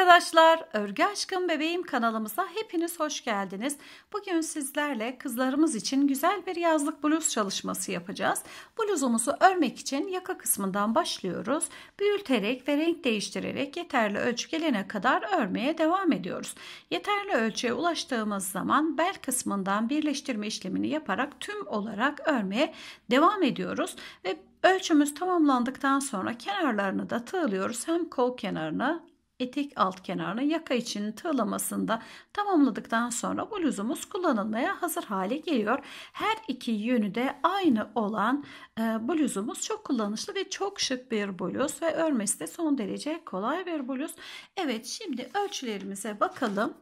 arkadaşlar, Örgü Aşkım Bebeğim kanalımıza hepiniz hoş geldiniz. Bugün sizlerle kızlarımız için güzel bir yazlık bluz çalışması yapacağız. Bluzumuzu örmek için yaka kısmından başlıyoruz. Büyüterek ve renk değiştirerek yeterli ölçü gelene kadar örmeye devam ediyoruz. Yeterli ölçüye ulaştığımız zaman bel kısmından birleştirme işlemini yaparak tüm olarak örmeye devam ediyoruz. Ve Ölçümüz tamamlandıktan sonra kenarlarını da tığlıyoruz. Hem kol kenarını etek alt kenarını yaka için tığlamasında tamamladıktan sonra bluzumuz kullanılmaya hazır hale geliyor. Her iki yönü de aynı olan e, bluzumuz çok kullanışlı ve çok şık bir bluz ve örmesi de son derece kolay bir bluz. Evet şimdi ölçülerimize bakalım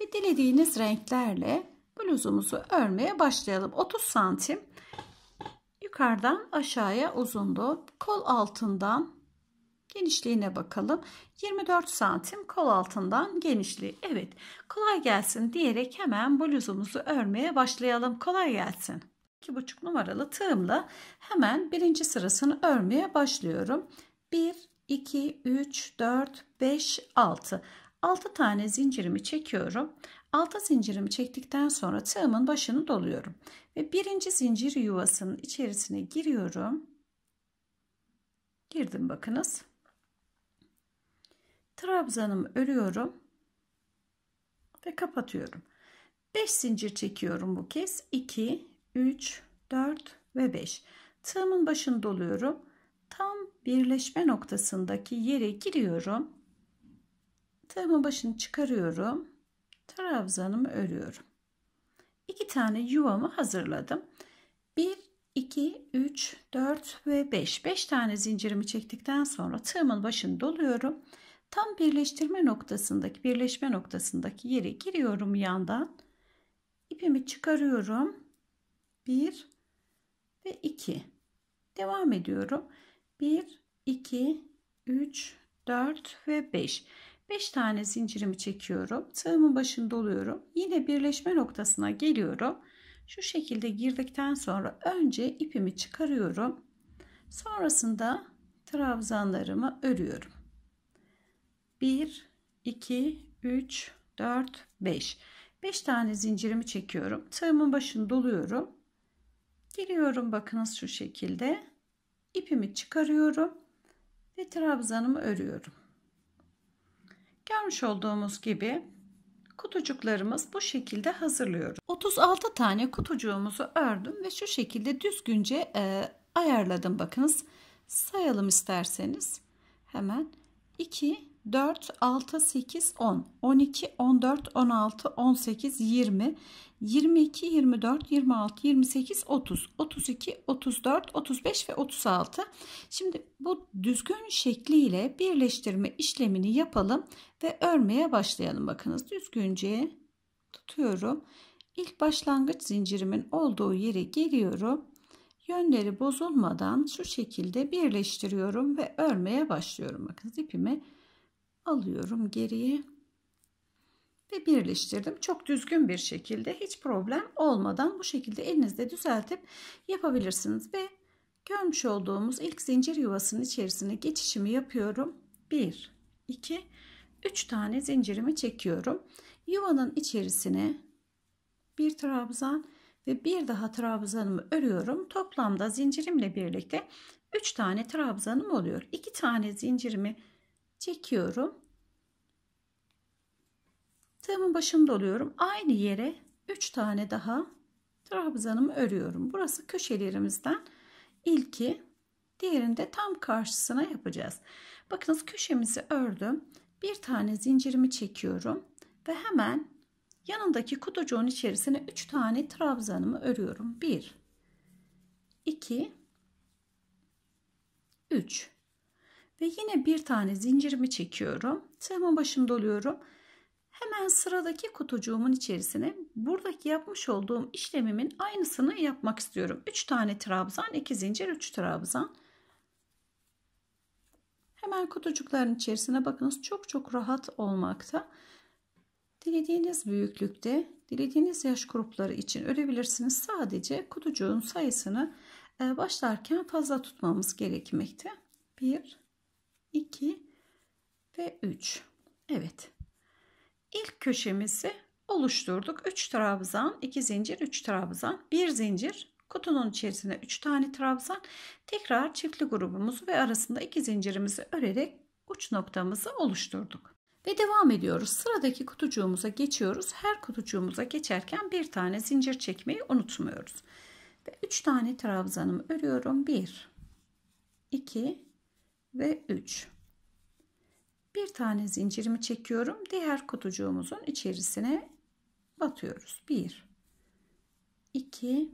ve dilediğiniz renklerle bluzumuzu örmeye başlayalım. 30 santim yukarıdan aşağıya uzunluğu kol altından Genişliğine bakalım. 24 santim kol altından genişliği. Evet kolay gelsin diyerek hemen bluzumuzu örmeye başlayalım. Kolay gelsin. 2,5 numaralı tığımla hemen birinci sırasını örmeye başlıyorum. 1, 2, 3, 4, 5, 6. 6 tane zincirimi çekiyorum. 6 zincirimi çektikten sonra tığımın başını doluyorum. Ve birinci zincir yuvasının içerisine giriyorum. Girdim bakınız trabzanımı örüyorum ve kapatıyorum 5 zincir çekiyorum bu kez 2 3 4 ve 5 tığımın başını doluyorum tam birleşme noktasındaki yere giriyorum tığımın başını çıkarıyorum trabzanımı örüyorum iki tane yuvamı hazırladım 1 2 3 4 ve 5 5 tane zincirimi çektikten sonra tığımın başını doluyorum tam birleştirme noktasındaki birleşme noktasındaki yere giriyorum yandan ipimi çıkarıyorum 1 ve 2 devam ediyorum 1 2 3 4 ve 5 5 tane zincirimi çekiyorum tığımın başında oluyorum yine birleşme noktasına geliyorum şu şekilde girdikten sonra önce ipimi çıkarıyorum sonrasında trabzanlarımı örüyorum 1 2 3 4 5 5 tane zincirimi çekiyorum tığımın başını doluyorum giriyorum bakınız şu şekilde ipimi çıkarıyorum ve trabzanımı örüyorum görmüş olduğumuz gibi kutucuklarımız bu şekilde hazırlıyoruz 36 tane kutucuğumuzu ördüm ve şu şekilde düzgünce e, ayarladım bakınız sayalım isterseniz hemen 2 4, 6, 8, 10, 12, 14, 16, 18, 20, 22, 24, 26, 28, 30, 32, 34, 35 ve 36. Şimdi bu düzgün şekliyle birleştirme işlemini yapalım ve örmeye başlayalım. Bakınız düzgünce tutuyorum. İlk başlangıç zincirimin olduğu yere geliyorum. Yönleri bozulmadan şu şekilde birleştiriyorum ve örmeye başlıyorum. Bakınız, ipimi alıyorum geriye ve birleştirdim. Çok düzgün bir şekilde hiç problem olmadan bu şekilde elinizde düzeltip yapabilirsiniz ve görmüş olduğumuz ilk zincir yuvasının içerisine geçişimi yapıyorum. 1 2 3 tane zincirimi çekiyorum. Yuvanın içerisine bir trabzan ve bir daha trabzanımı örüyorum. Toplamda zincirimle birlikte 3 tane trabzanım oluyor. 2 tane zincirimi çekiyorum. Tığımın başında oluyorum. Aynı yere 3 tane daha trabzanımı örüyorum. Burası köşelerimizden ilki. Diğerini de tam karşısına yapacağız. Bakınız köşemizi ördüm. Bir tane zincirimi çekiyorum. Ve hemen yanındaki kutucuğun içerisine 3 tane trabzanımı örüyorum. 1 2 3 ve yine bir tane zincirimi çekiyorum. Tığımın başını doluyorum. Hemen sıradaki kutucuğumun içerisine buradaki yapmış olduğum işlemimin aynısını yapmak istiyorum. 3 tane trabzan, 2 zincir, 3 trabzan. Hemen kutucukların içerisine bakınız çok çok rahat olmakta. Dilediğiniz büyüklükte, dilediğiniz yaş grupları için örebilirsiniz. Sadece kutucuğun sayısını e, başlarken fazla tutmamız gerekmekte. 1 2 ve 3. Evet. İlk köşemizi oluşturduk. 3 trabzan, 2 zincir, 3 trabzan, 1 zincir, kutunun içerisine 3 tane trabzan. Tekrar çiftli grubumuzu ve arasında 2 zincirimizi örerek uç noktamızı oluşturduk. Ve devam ediyoruz. Sıradaki kutucuğumuza geçiyoruz. Her kutucuğumuza geçerken bir tane zincir çekmeyi unutmuyoruz. Ve 3 tane trabzanımı örüyorum. 1 2 ve 3. Bir tane zincirimi çekiyorum. Diğer kutucuğumuzun içerisine batıyoruz. 1 2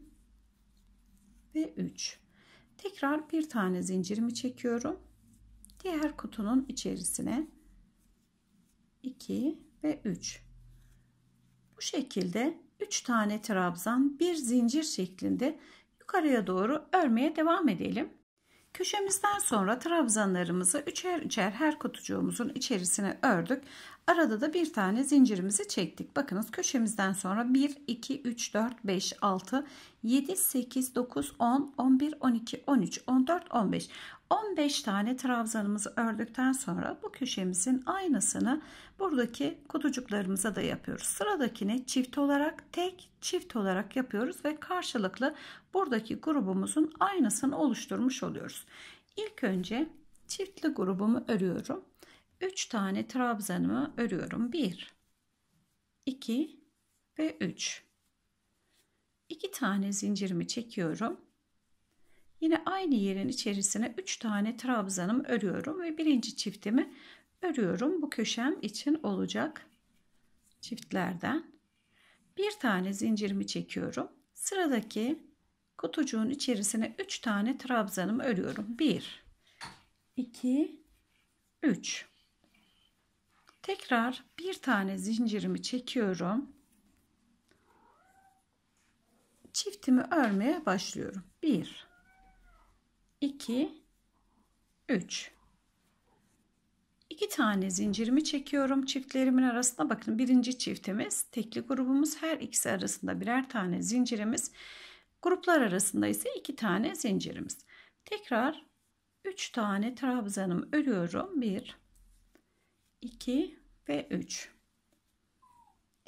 ve 3. Tekrar bir tane zincirimi çekiyorum. Diğer kutunun içerisine 2 ve 3. Bu şekilde 3 tane trabzan bir zincir şeklinde yukarıya doğru örmeye devam edelim. Köşemizden sonra trabzanlarımızı üçer üçer her kutucuğumuzun içerisine ördük. Arada da bir tane zincirimizi çektik. Bakınız köşemizden sonra 1, 2, 3, 4, 5, 6, 7, 8, 9, 10, 11, 12, 13, 14, 15. 15 tane trabzanımızı ördükten sonra bu köşemizin aynısını buradaki kutucuklarımıza da yapıyoruz. Sıradakini çift olarak tek çift olarak yapıyoruz ve karşılıklı buradaki grubumuzun aynısını oluşturmuş oluyoruz. İlk önce çiftli grubumu örüyorum. 3 tane trabzanımı örüyorum. 1 2 ve 3. 2 tane zincirimi çekiyorum Yine aynı yerin içerisine 3 tane trabzanım örüyorum ve birinci çiftimi örüyorum. Bu köşem için olacak çiftlerden. Bir tane zincirimi çekiyorum. Sıradaki kutucuğun içerisine 3 tane trabzanımı örüyorum. 1 2 3 Tekrar bir tane zincirimi çekiyorum. Çiftimi örmeye başlıyorum. 1 2 3 2 tane zincirimi çekiyorum çiftlerimin arasında. bakın birinci çiftimiz tekli grubumuz her ikisi arasında birer tane zincirimiz gruplar arasında ise 2 tane zincirimiz tekrar 3 tane trabzanım örüyorum 1 2 ve 3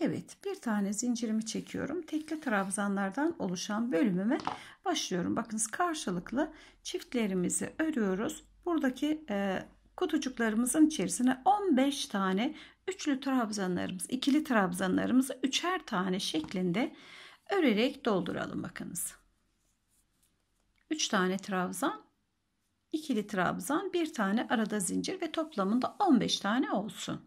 Evet bir tane zincirimi çekiyorum. Tekli trabzanlardan oluşan bölümüme başlıyorum. Bakınız karşılıklı çiftlerimizi örüyoruz. Buradaki e, kutucuklarımızın içerisine 15 tane üçlü trabzanlarımız, ikili trabzanlarımızı üçer tane şeklinde örerek dolduralım bakınız. 3 tane trabzan, ikili trabzan, bir tane arada zincir ve toplamında 15 tane olsun.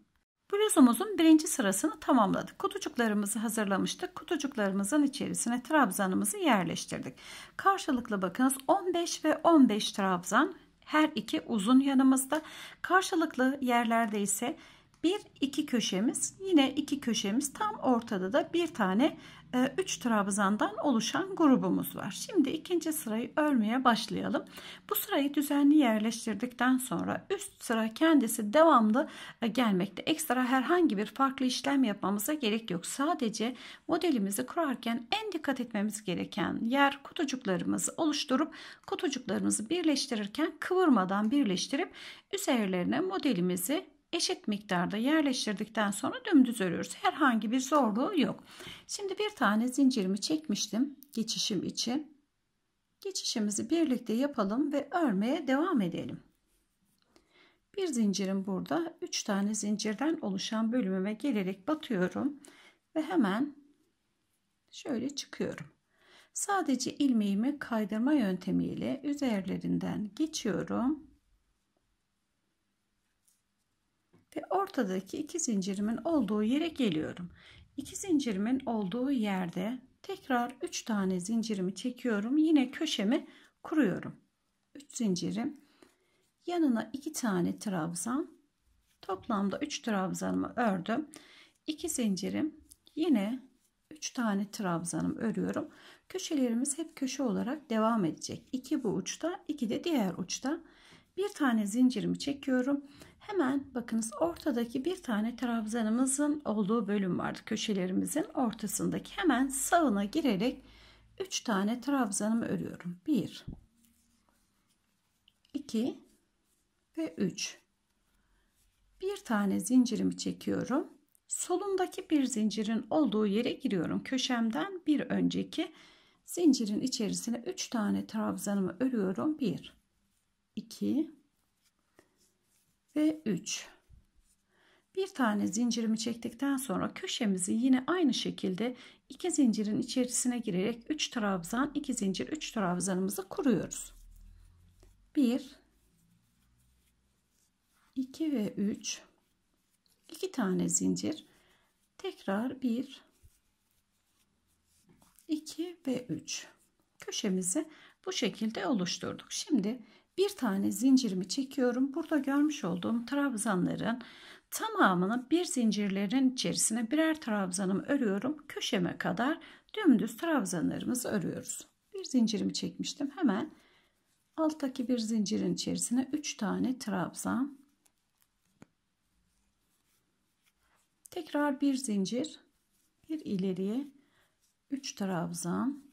Bluzumuzun birinci sırasını tamamladık. Kutucuklarımızı hazırlamıştık. Kutucuklarımızın içerisine trabzanımızı yerleştirdik. Karşılıklı bakınız 15 ve 15 trabzan her iki uzun yanımızda. Karşılıklı yerlerde ise bir iki köşemiz yine iki köşemiz tam ortada da bir tane e, üç trabzandan oluşan grubumuz var. Şimdi ikinci sırayı örmeye başlayalım. Bu sırayı düzenli yerleştirdikten sonra üst sıra kendisi devamlı e, gelmekte. Ekstra herhangi bir farklı işlem yapmamıza gerek yok. Sadece modelimizi kurarken en dikkat etmemiz gereken yer kutucuklarımızı oluşturup kutucuklarımızı birleştirirken kıvırmadan birleştirip üzerlerine modelimizi eşit miktarda yerleştirdikten sonra dümdüz örüyoruz. Herhangi bir zorluğu yok. Şimdi bir tane zincirimi çekmiştim geçişim için. Geçişimizi birlikte yapalım ve örmeye devam edelim. Bir zincirim burada 3 tane zincirden oluşan bölümüme gelerek batıyorum ve hemen şöyle çıkıyorum. Sadece ilmeğimi kaydırma yöntemiyle üzerlerinden geçiyorum ve ortadaki iki zincirimin olduğu yere geliyorum. İki zincirimin olduğu yerde tekrar 3 tane zincirimi çekiyorum. Yine köşemi kuruyorum. 3 zincirim. Yanına 2 tane trabzan. Toplamda 3 trabzanımı ördüm. 2 zincirim. Yine 3 tane trabzanım örüyorum. Köşelerimiz hep köşe olarak devam edecek. 2 bu uçta, 2 de diğer uçta. Bir tane zincirimi çekiyorum Hemen bakınız ortadaki bir tane trabzanımızın olduğu bölüm vardı. Köşelerimizin ortasındaki hemen sağına girerek 3 tane trabzanımı örüyorum. 1 2 ve 3 bir tane zincirimi çekiyorum. Solundaki bir zincirin olduğu yere giriyorum. Köşemden bir önceki zincirin içerisine 3 tane trabzanımı örüyorum. 1 2 ve 3. Bir tane zincirimi çektikten sonra köşemizi yine aynı şekilde iki zincirin içerisine girerek 3 trabzan, 2 zincir, 3 trabzanımızı kuruyoruz. 1 2 ve 3 2 tane zincir tekrar 1 2 ve 3 köşemizi bu şekilde oluşturduk. Şimdi bir tane zincirimi çekiyorum. Burada görmüş olduğum trabzanların tamamını bir zincirlerin içerisine birer trabzanım örüyorum. Köşeme kadar dümdüz trabzanlarımızı örüyoruz. Bir zincirimi çekmiştim. Hemen alttaki bir zincirin içerisine 3 tane trabzan. Tekrar bir zincir, bir ileriye 3 trabzan.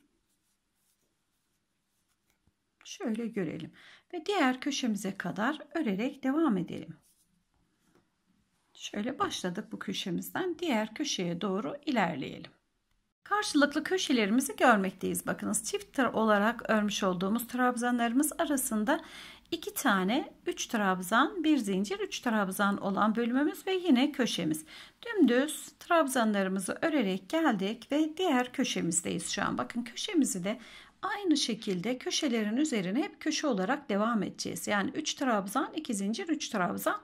Şöyle görelim ve diğer köşemize kadar örerek devam edelim. Şöyle başladık bu köşemizden diğer köşeye doğru ilerleyelim. Karşılıklı köşelerimizi görmekteyiz. Bakınız çift olarak örmüş olduğumuz trabzanlarımız arasında iki tane 3 trabzan, bir zincir 3 trabzan olan bölümümüz ve yine köşemiz. Dümdüz trabzanlarımızı örerek geldik ve diğer köşemizdeyiz şu an. Bakın köşemizi de Aynı şekilde köşelerin üzerine hep köşe olarak devam edeceğiz. Yani 3 trabzan, 2 zincir, 3 trabzan.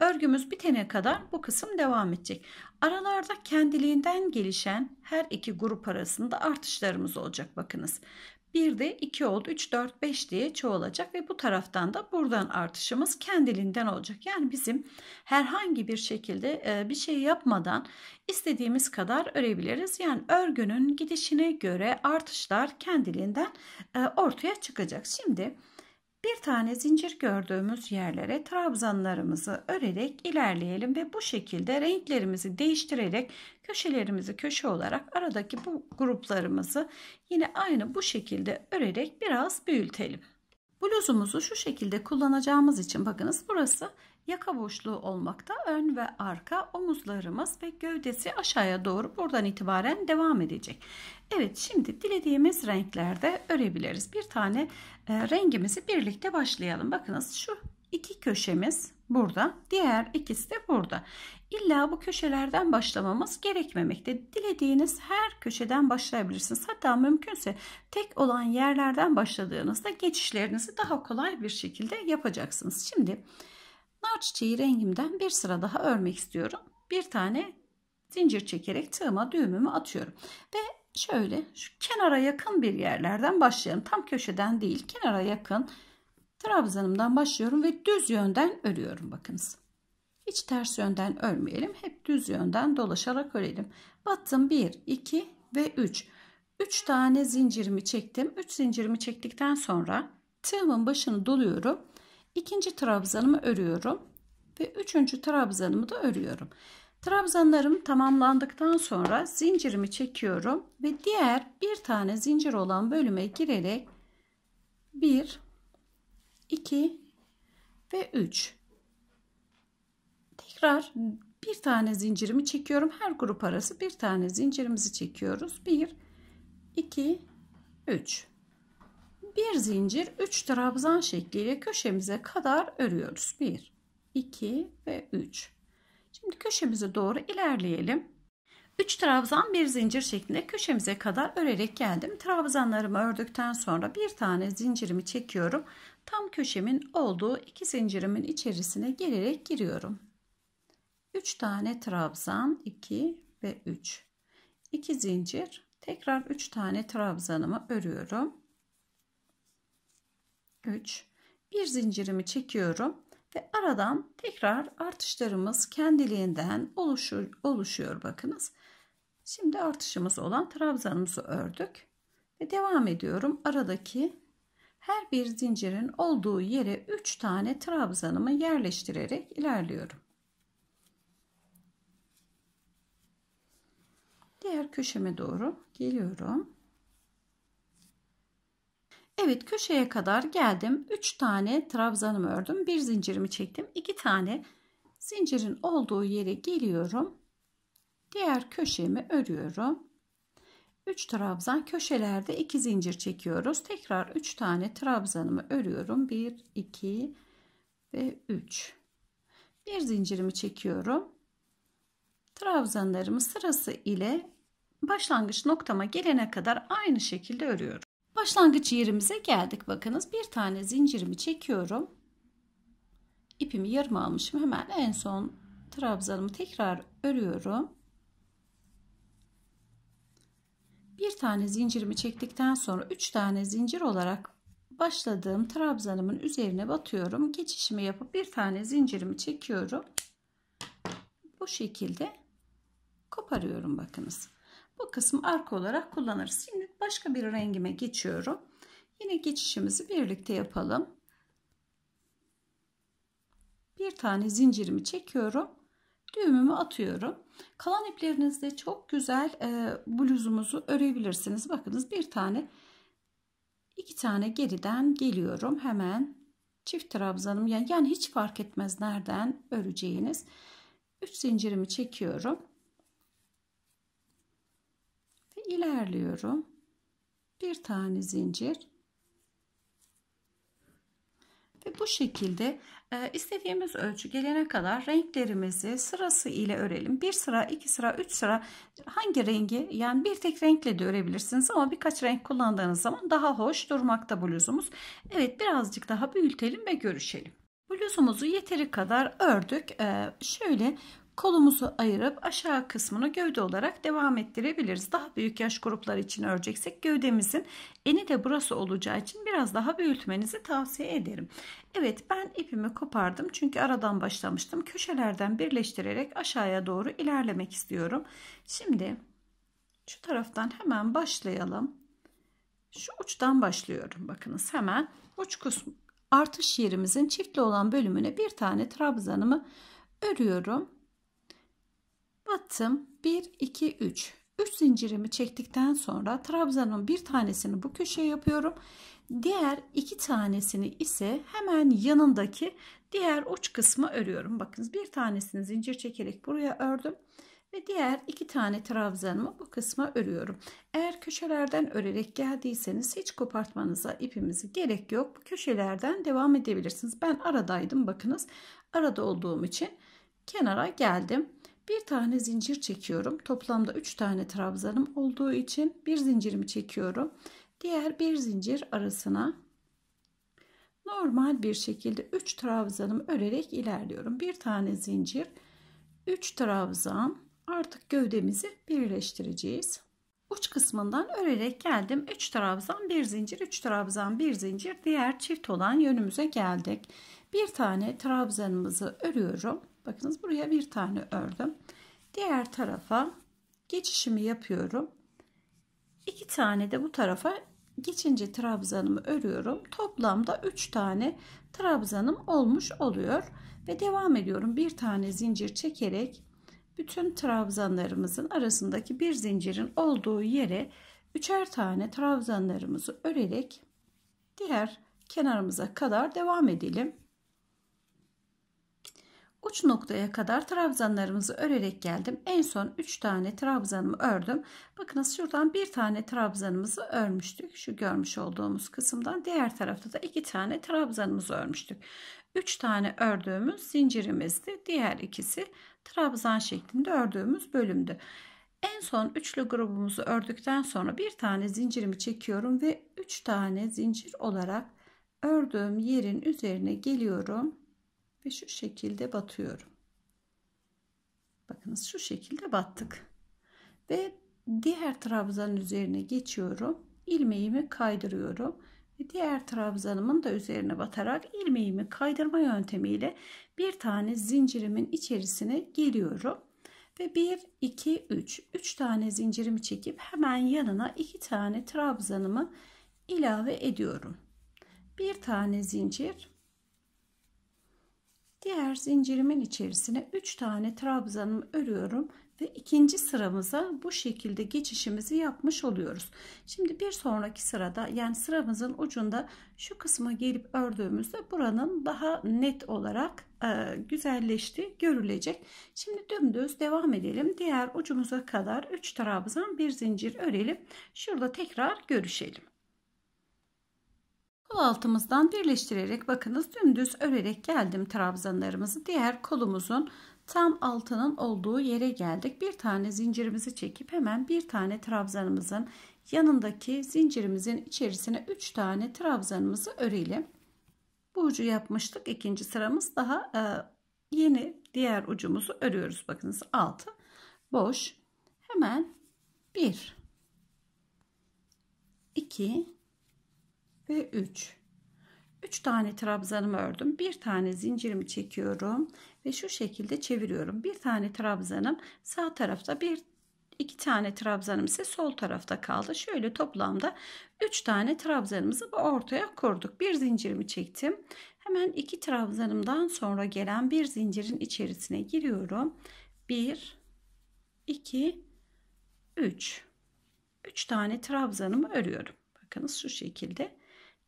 Örgümüz bitene kadar bu kısım devam edecek. Aralarda kendiliğinden gelişen her iki grup arasında artışlarımız olacak bakınız. 1 de 2 oldu. 3, 4, 5 diye çoğalacak ve bu taraftan da buradan artışımız kendiliğinden olacak. Yani bizim herhangi bir şekilde e, bir şey yapmadan istediğimiz kadar örebiliriz. Yani örgünün gidişine göre artışlar kendiliğinden e, ortaya çıkacak. Şimdi bir tane zincir gördüğümüz yerlere trabzanlarımızı örerek ilerleyelim ve bu şekilde renklerimizi değiştirerek köşelerimizi köşe olarak aradaki bu gruplarımızı yine aynı bu şekilde örerek biraz büyütelim. Bluzumuzu şu şekilde kullanacağımız için bakınız burası Yaka boşluğu olmakta ön ve arka omuzlarımız ve gövdesi aşağıya doğru buradan itibaren devam edecek. Evet şimdi dilediğimiz renklerde örebiliriz. Bir tane e, rengimizi birlikte başlayalım. Bakınız şu iki köşemiz burada diğer ikisi de burada. İlla bu köşelerden başlamamız gerekmemekte. Dilediğiniz her köşeden başlayabilirsiniz. Hatta mümkünse tek olan yerlerden başladığınızda geçişlerinizi daha kolay bir şekilde yapacaksınız. Şimdi Nar çiçeği rengimden bir sıra daha örmek istiyorum. Bir tane zincir çekerek tığıma düğümümü atıyorum. Ve şöyle şu kenara yakın bir yerlerden başlayalım. Tam köşeden değil kenara yakın trabzanımdan başlıyorum ve düz yönden örüyorum bakınız. Hiç ters yönden örmeyelim. Hep düz yönden dolaşarak örelim. Battım 1, 2 ve 3. 3 tane zincirimi çektim. 3 zincirimi çektikten sonra tığımın başını doluyorum ikinci trabzanımı örüyorum ve üçüncü trabzanımı da örüyorum. Trabzanlarım tamamlandıktan sonra zincirimi çekiyorum ve diğer bir tane zincir olan bölüme girerek 1 2 ve 3 tekrar bir tane zincirimi çekiyorum. Her grup arası bir tane zincirimizi çekiyoruz. 1 2 3 bir zincir 3 trabzan şekliyle köşemize kadar örüyoruz. 1, 2 ve 3. Şimdi köşemize doğru ilerleyelim. 3 trabzan bir zincir şeklinde köşemize kadar örerek geldim. Trabzanlarımı ördükten sonra bir tane zincirimi çekiyorum. Tam köşemin olduğu iki zincirimin içerisine gelerek giriyorum. 3 tane trabzan 2 ve 3. 2 zincir. Tekrar 3 tane trabzanımı örüyorum. 3 bir zincirimi çekiyorum ve aradan tekrar artışlarımız kendiliğinden oluşur, oluşuyor bakınız. Şimdi artışımız olan trabzanımızı ördük ve devam ediyorum. Aradaki her bir zincirin olduğu yere 3 tane trabzanımı yerleştirerek ilerliyorum. Diğer köşeme doğru geliyorum. Evet köşeye kadar geldim. 3 tane trabzanımı ördüm. Bir zincirimi çektim. 2 tane zincirin olduğu yere geliyorum. Diğer köşemi örüyorum. 3 trabzan köşelerde 2 zincir çekiyoruz. Tekrar 3 tane trabzanımı örüyorum. 1, 2 ve 3. Bir zincirimi çekiyorum. Trabzanlarımı sırası ile başlangıç noktama gelene kadar aynı şekilde örüyorum. Başlangıç yerimize geldik bakınız. Bir tane zincirimi çekiyorum. İpimi yarım almışım. Hemen en son trabzanımı tekrar örüyorum. Bir tane zincirimi çektikten sonra 3 tane zincir olarak başladığım trabzanımın üzerine batıyorum. Geçişimi yapıp bir tane zincirimi çekiyorum. Bu şekilde koparıyorum bakınız. Bu kısmı arka olarak kullanırız. Şimdi başka bir rengime geçiyorum. Yine geçişimizi birlikte yapalım. Bir tane zincirimi çekiyorum. Düğümümü atıyorum. Kalan iplerinizle çok güzel e, bluzumuzu örebilirsiniz. Bakınız bir tane iki tane geriden geliyorum. Hemen çift trabzanım yani, yani hiç fark etmez nereden öreceğiniz. 3 zincirimi çekiyorum ilerliyorum. Bir tane zincir. Ve bu şekilde e, istediğimiz ölçü gelene kadar renklerimizi sırası ile örelim. Bir sıra, iki sıra, üç sıra hangi rengi yani bir tek renkle de örebilirsiniz ama birkaç renk kullandığınız zaman daha hoş durmakta bluzumuz. Evet birazcık daha büyütelim ve görüşelim. Bluzumuzu yeteri kadar ördük. E, şöyle kolumuzu ayırıp aşağı kısmını gövde olarak devam ettirebiliriz. Daha büyük yaş grupları için öreceksek gövdemizin eni de burası olacağı için biraz daha büyütmenizi tavsiye ederim. Evet ben ipimi kopardım çünkü aradan başlamıştım. Köşelerden birleştirerek aşağıya doğru ilerlemek istiyorum. Şimdi şu taraftan hemen başlayalım. Şu uçtan başlıyorum. Bakınız hemen uç kısmı artış yerimizin çiftli olan bölümüne bir tane trabzanımı örüyorum battım 1 2 3 3 zincirimi çektikten sonra trabzanın bir tanesini bu köşeye yapıyorum diğer iki tanesini ise hemen yanındaki diğer uç kısmı örüyorum bakınız bir tanesini zincir çekerek buraya ördüm ve diğer iki tane trabzanımı bu kısma örüyorum. Eğer köşelerden örerek geldiyseniz hiç kopartmanıza ipimizi gerek yok. Bu köşelerden devam edebilirsiniz. Ben aradaydım bakınız. Arada olduğum için kenara geldim. Bir tane zincir çekiyorum. Toplamda 3 tane trabzanım olduğu için bir zincirimi çekiyorum. Diğer bir zincir arasına normal bir şekilde 3 trabzanımı örerek ilerliyorum. Bir tane zincir, 3 trabzan. Artık gövdemizi birleştireceğiz. Uç kısmından örerek geldim. 3 trabzan, bir zincir, 3 trabzan, bir zincir. Diğer çift olan yönümüze geldik. Bir tane trabzanımızı örüyorum. Bakınız buraya bir tane ördüm. Diğer tarafa geçişimi yapıyorum. İki tane de bu tarafa geçince trabzanımı örüyorum. Toplamda üç tane trabzanım olmuş oluyor. Ve devam ediyorum. Bir tane zincir çekerek bütün trabzanlarımızın arasındaki bir zincirin olduğu yere üçer tane trabzanlarımızı örerek diğer kenarımıza kadar devam edelim. Uç noktaya kadar trabzanlarımızı örerek geldim. En son 3 tane trabzanımı ördüm. Bakınız şuradan bir tane trabzanımızı örmüştük. Şu görmüş olduğumuz kısımdan diğer tarafta da 2 tane trabzanımızı örmüştük. 3 tane ördüğümüz zincirimizdi. Diğer ikisi trabzan şeklinde ördüğümüz bölümdü. En son üçlü grubumuzu ördükten sonra bir tane zincirimi çekiyorum ve 3 tane zincir olarak ördüğüm yerin üzerine geliyorum ve şu şekilde batıyorum. Bakınız şu şekilde battık. Ve diğer trabzanın üzerine geçiyorum. ilmeğimi kaydırıyorum. Ve diğer trabzanımın da üzerine batarak ilmeğimi kaydırma yöntemiyle bir tane zincirimin içerisine geliyorum. Ve 1, 2, 3. 3 tane zincirimi çekip hemen yanına 2 tane trabzanımı ilave ediyorum. Bir tane zincir Diğer zincirimin içerisine 3 tane trabzanımı örüyorum ve ikinci sıramıza bu şekilde geçişimizi yapmış oluyoruz. Şimdi bir sonraki sırada yani sıramızın ucunda şu kısma gelip ördüğümüzde buranın daha net olarak e, güzelleşti görülecek. Şimdi dümdüz devam edelim. Diğer ucumuza kadar 3 trabzan bir zincir örelim. Şurada tekrar görüşelim. Kol altımızdan birleştirerek bakınız dümdüz örerek geldim trabzanlarımızı. Diğer kolumuzun tam altının olduğu yere geldik. Bir tane zincirimizi çekip hemen bir tane trabzanımızın yanındaki zincirimizin içerisine 3 tane trabzanımızı örelim. Bu ucu yapmıştık. İkinci sıramız daha e, yeni diğer ucumuzu örüyoruz. Bakınız altı boş. Hemen 1 2 ve 3. 3 tane trabzanımı ördüm. Bir tane zincirimi çekiyorum ve şu şekilde çeviriyorum. Bir tane trabzanım sağ tarafta, bir iki tane trabzanım ise sol tarafta kaldı. Şöyle toplamda 3 tane trabzanımızı ortaya kurduk. Bir zincirimi çektim. Hemen iki trabzanımdan sonra gelen bir zincirin içerisine giriyorum. 1 2 3 3 tane trabzanımı örüyorum. Bakınız şu şekilde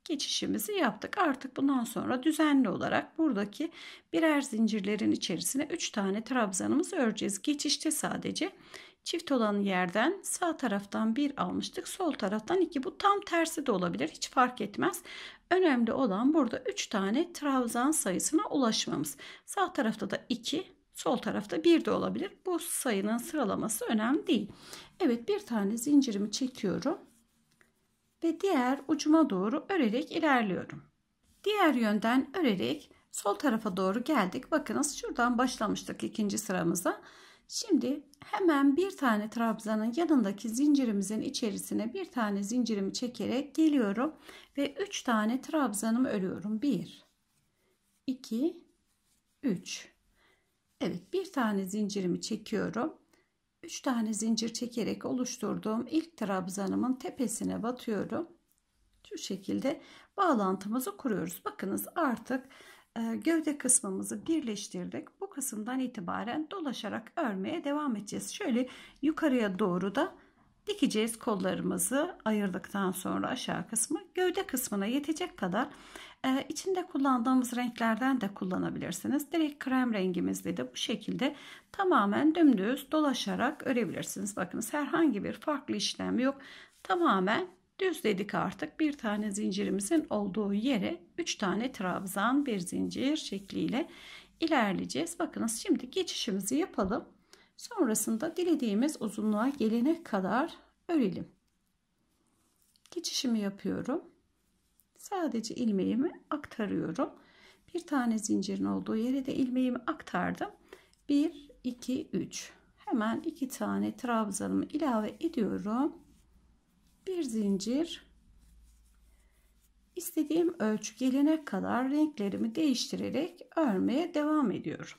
geçişimizi yaptık. Artık bundan sonra düzenli olarak buradaki birer zincirlerin içerisine 3 tane trabzanımızı öreceğiz. Geçişte sadece çift olan yerden sağ taraftan bir almıştık. Sol taraftan iki. Bu tam tersi de olabilir. Hiç fark etmez. Önemli olan burada 3 tane trabzan sayısına ulaşmamız. Sağ tarafta da 2, sol tarafta 1 de olabilir. Bu sayının sıralaması önemli değil. Evet bir tane zincirimi çekiyorum ve diğer ucuma doğru örerek ilerliyorum. Diğer yönden örerek sol tarafa doğru geldik. Bakınız şuradan başlamıştık ikinci sıramıza. Şimdi hemen bir tane trabzanın yanındaki zincirimizin içerisine bir tane zincirimi çekerek geliyorum ve 3 tane trabzanımı örüyorum. 1 2 3 Evet bir tane zincirimi çekiyorum 3 tane zincir çekerek oluşturduğum ilk trabzanımın tepesine batıyorum. Şu şekilde bağlantımızı kuruyoruz. Bakınız artık e, gövde kısmımızı birleştirdik. Bu kısımdan itibaren dolaşarak örmeye devam edeceğiz. Şöyle yukarıya doğru da dikeceğiz kollarımızı ayırdıktan sonra aşağı kısmı gövde kısmına yetecek kadar ee, içinde kullandığımız renklerden de kullanabilirsiniz. Direkt krem rengimizle de bu şekilde tamamen dümdüz dolaşarak örebilirsiniz. Bakınız herhangi bir farklı işlem yok. Tamamen düz dedik artık bir tane zincirimizin olduğu yere 3 tane trabzan bir zincir şekliyle ilerleyeceğiz. Bakınız şimdi geçişimizi yapalım. Sonrasında dilediğimiz uzunluğa gelene kadar örelim. Geçişimi yapıyorum. Sadece ilmeğimi aktarıyorum. Bir tane zincirin olduğu yere de ilmeğimi aktardım. 1, 2, 3. Hemen iki tane trabzanımı ilave ediyorum. Bir zincir. İstediğim ölçü gelene kadar renklerimi değiştirerek örmeye devam ediyorum.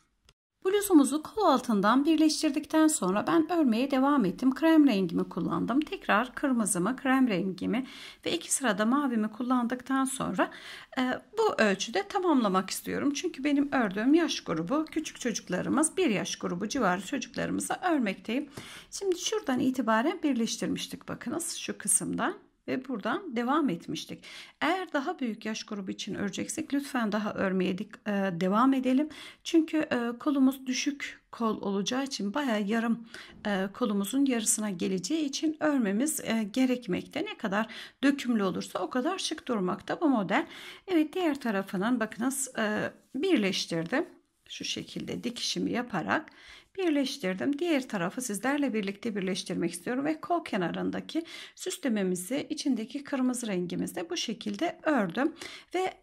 Bluzumuzu kol altından birleştirdikten sonra ben örmeye devam ettim. Krem rengimi kullandım. Tekrar kırmızımı, krem rengimi ve iki sırada mavimi kullandıktan sonra e, bu ölçüde tamamlamak istiyorum. Çünkü benim ördüğüm yaş grubu küçük çocuklarımız, bir yaş grubu civarı çocuklarımıza örmekteyim. Şimdi şuradan itibaren birleştirmiştik bakınız şu kısımdan ve buradan devam etmiştik. Eğer daha büyük yaş grubu için öreceksek lütfen daha örmeye dik, e, devam edelim. Çünkü e, kolumuz düşük kol olacağı için baya yarım e, kolumuzun yarısına geleceği için örmemiz e, gerekmekte. Ne kadar dökümlü olursa o kadar şık durmakta bu model. Evet diğer tarafından bakınız e, birleştirdim. Şu şekilde dikişimi yaparak birleştirdim. Diğer tarafı sizlerle birlikte birleştirmek istiyorum ve kol kenarındaki süslememizi içindeki kırmızı rengimizle bu şekilde ördüm ve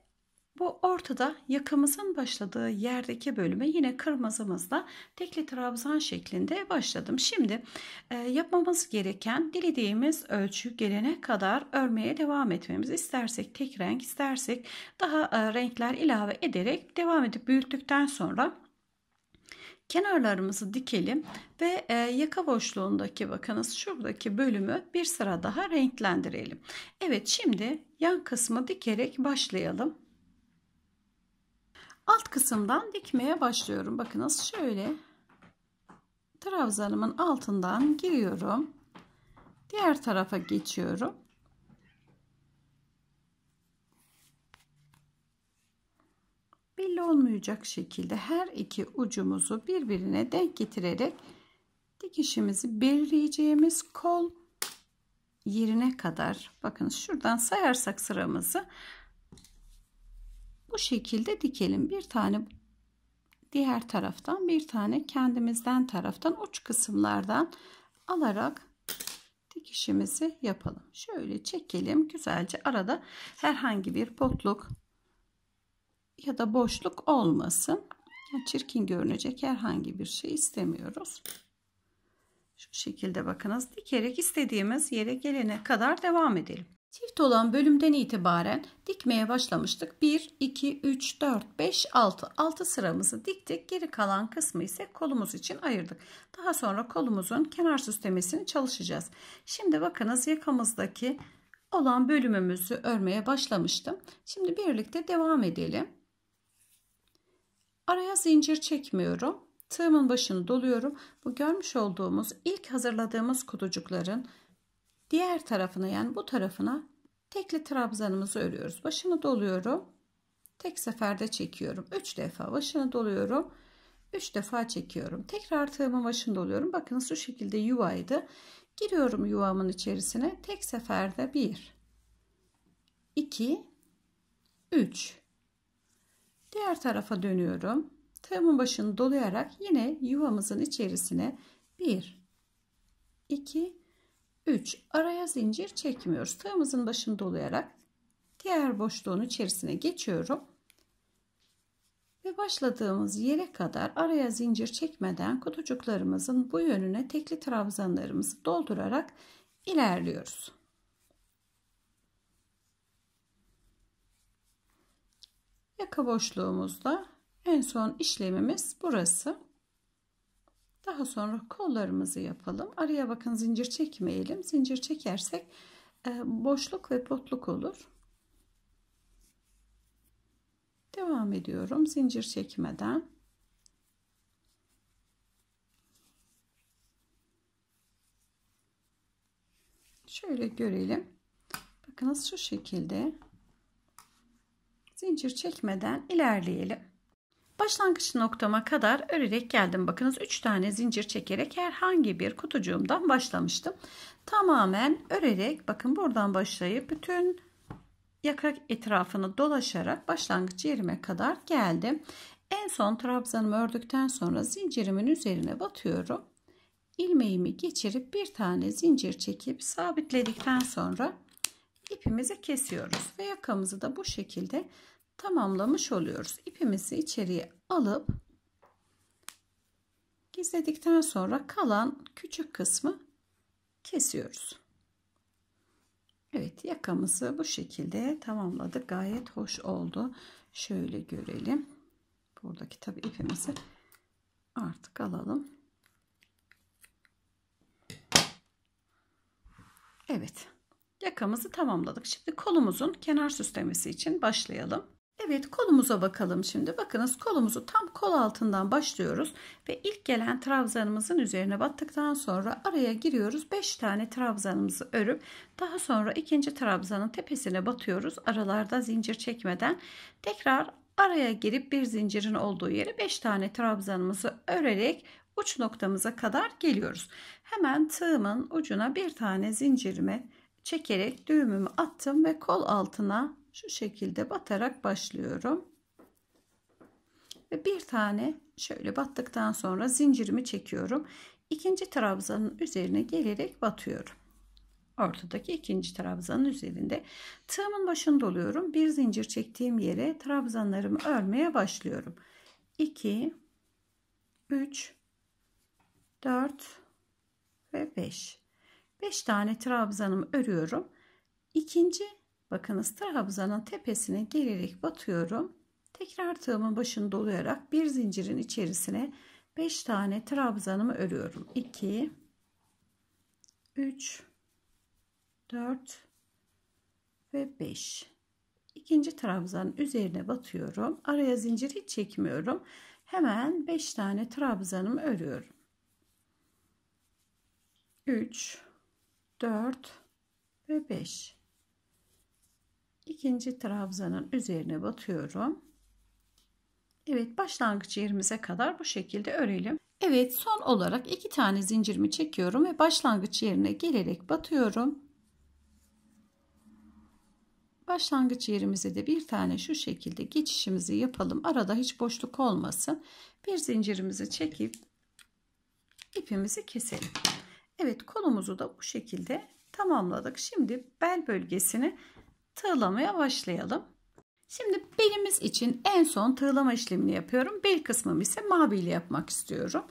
bu ortada yakamızın başladığı yerdeki bölüme yine kırmızımızla tekli trabzan şeklinde başladım. Şimdi e, yapmamız gereken dilediğimiz ölçü gelene kadar örmeye devam etmemiz. istersek tek renk istersek daha e, renkler ilave ederek devam edip büyüttükten sonra Kenarlarımızı dikelim ve e, yaka boşluğundaki bakınız şuradaki bölümü bir sıra daha renklendirelim. Evet şimdi yan kısmı dikerek başlayalım. Alt kısımdan dikmeye başlıyorum. Bakınız şöyle trabzanımın altından giriyorum. Diğer tarafa geçiyorum belli olmayacak şekilde her iki ucumuzu birbirine denk getirerek dikişimizi belirleyeceğimiz kol yerine kadar bakın şuradan sayarsak sıramızı bu şekilde dikelim bir tane diğer taraftan bir tane kendimizden taraftan uç kısımlardan alarak dikişimizi yapalım şöyle çekelim güzelce arada herhangi bir botluk ya da boşluk olmasın. Yani çirkin görünecek herhangi bir şey istemiyoruz. Şu şekilde bakınız dikerek istediğimiz yere gelene kadar devam edelim. Çift olan bölümden itibaren dikmeye başlamıştık. 1, 2, 3, 4, 5, 6. 6 sıramızı diktik. Geri kalan kısmı ise kolumuz için ayırdık. Daha sonra kolumuzun kenar süslemesini çalışacağız. Şimdi bakınız yakamızdaki olan bölümümüzü örmeye başlamıştım. Şimdi birlikte devam edelim. Araya zincir çekmiyorum. Tığımın başını doluyorum. Bu görmüş olduğumuz ilk hazırladığımız kutucukların diğer tarafına yani bu tarafına tekli trabzanımızı örüyoruz. Başını doluyorum. Tek seferde çekiyorum. 3 defa başını doluyorum. 3 defa çekiyorum. Tekrar tığımın başını doluyorum. Bakın şu şekilde yuvaydı. Giriyorum yuvamın içerisine. Tek seferde 1 2 3 Diğer tarafa dönüyorum. Tığımın başını dolayarak yine yuvamızın içerisine 1, 2, 3 araya zincir çekmiyoruz. Tığımızın başını dolayarak diğer boşluğun içerisine geçiyorum. Ve başladığımız yere kadar araya zincir çekmeden kutucuklarımızın bu yönüne tekli trabzanlarımızı doldurarak ilerliyoruz. Yaka boşluğumuzda en son işlemimiz burası. Daha sonra kollarımızı yapalım. Araya bakın zincir çekmeyelim. Zincir çekersek e, boşluk ve potluk olur. Devam ediyorum zincir çekmeden. Şöyle görelim. Bakınız şu şekilde zincir çekmeden ilerleyelim. Başlangıç noktama kadar örerek geldim. Bakınız 3 tane zincir çekerek herhangi bir kutucuğumdan başlamıştım. Tamamen örerek bakın buradan başlayıp bütün yaka etrafını dolaşarak başlangıç yerime kadar geldim. En son trabzanımı ördükten sonra zincirimin üzerine batıyorum. Ilmeğimi geçirip bir tane zincir çekip sabitledikten sonra ipimizi kesiyoruz ve yakamızı da bu şekilde tamamlamış oluyoruz. İpimizi içeriye alıp gizledikten sonra kalan küçük kısmı kesiyoruz. Evet yakamızı bu şekilde tamamladık. Gayet hoş oldu. Şöyle görelim. Buradaki tabi ipimizi artık alalım. Evet yakamızı tamamladık. Şimdi kolumuzun kenar süslemesi için başlayalım. Evet kolumuza bakalım şimdi. Bakınız kolumuzu tam kol altından başlıyoruz ve ilk gelen trabzanımızın üzerine battıktan sonra araya giriyoruz. 5 tane trabzanımızı örüp daha sonra ikinci trabzanın tepesine batıyoruz. Aralarda zincir çekmeden tekrar araya girip bir zincirin olduğu yere 5 tane trabzanımızı örerek uç noktamıza kadar geliyoruz. Hemen tığımın ucuna bir tane zincirimi çekerek düğümümü attım ve kol altına şu şekilde batarak başlıyorum. Ve bir tane şöyle battıktan sonra zincirimi çekiyorum. ikinci trabzanın üzerine gelerek batıyorum. Ortadaki ikinci trabzanın üzerinde tığımın başında oluyorum. Bir zincir çektiğim yere trabzanlarımı örmeye başlıyorum. 2 3 4 ve 5. 5 tane trabzanımı örüyorum. ikinci Bakınız trabzanın tepesine gelerek batıyorum. Tekrar tığımın başını dolayarak bir zincirin içerisine 5 tane trabzanımı örüyorum. 2 3 4 ve 5. İkinci trabzanın üzerine batıyorum. Araya zincir hiç çekmiyorum. Hemen 5 tane trabzanımı örüyorum. 3 4 ve 5 ikinci trabzanın üzerine batıyorum. Evet başlangıç yerimize kadar bu şekilde örelim. Evet son olarak iki tane zincirimi çekiyorum ve başlangıç yerine gelerek batıyorum. Başlangıç yerimize de bir tane şu şekilde geçişimizi yapalım. Arada hiç boşluk olmasın. Bir zincirimizi çekip ipimizi keselim. Evet kolumuzu da bu şekilde tamamladık. Şimdi bel bölgesini tığlamaya başlayalım. Şimdi belimiz için en son tığlama işlemini yapıyorum. Bel kısmım ise maviyle yapmak istiyorum.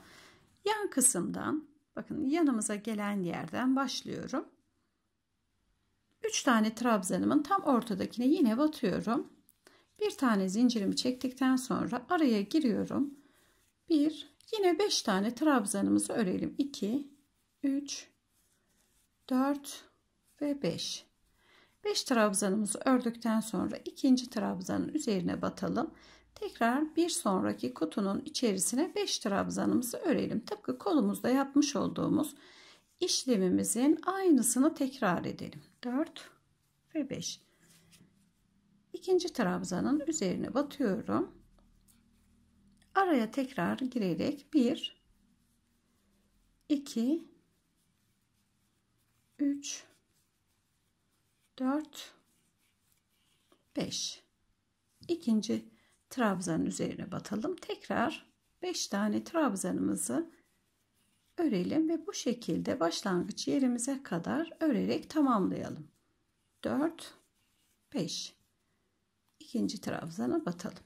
Yan kısımdan bakın yanımıza gelen yerden başlıyorum. 3 tane trabzanımın tam ortadakine yine batıyorum. Bir tane zincirimi çektikten sonra araya giriyorum. 1 yine 5 tane trabzanımızı örelim. 2 3 4 ve 5 5 trabzanımızı ördükten sonra ikinci trabzanın üzerine batalım. Tekrar bir sonraki kutunun içerisine 5 trabzanımızı örelim. Tıpkı kolumuzda yapmış olduğumuz işlemimizin aynısını tekrar edelim. 4 ve 5. İkinci trabzanın üzerine batıyorum. Araya tekrar girerek 1 2 3 4 5 ikinci trabzanın üzerine batalım tekrar 5 tane trabzanımızı örelim ve bu şekilde başlangıç yerimize kadar örerek tamamlayalım 4 5 ikinci trabzana batalım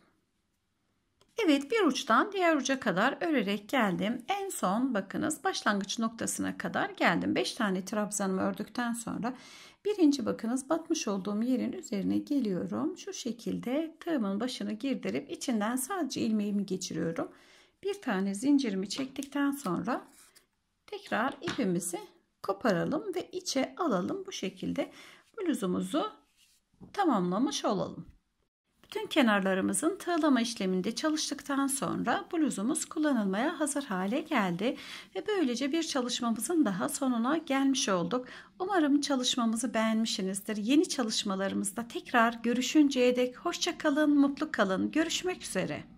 Evet bir uçtan diğer uca kadar örerek geldim. En son bakınız başlangıç noktasına kadar geldim. 5 tane trabzanımı ördükten sonra birinci bakınız batmış olduğum yerin üzerine geliyorum. Şu şekilde tığımın başını girdirip içinden sadece ilmeğimi geçiriyorum. Bir tane zincirimi çektikten sonra tekrar ipimizi koparalım ve içe alalım. Bu şekilde bluzumuzu tamamlamış olalım. Bütün kenarlarımızın tığlama işleminde çalıştıktan sonra bluzumuz kullanılmaya hazır hale geldi ve böylece bir çalışmamızın daha sonuna gelmiş olduk. Umarım çalışmamızı beğenmişsinizdir. Yeni çalışmalarımızda tekrar görüşünceye dek hoşça kalın, mutlu kalın. Görüşmek üzere.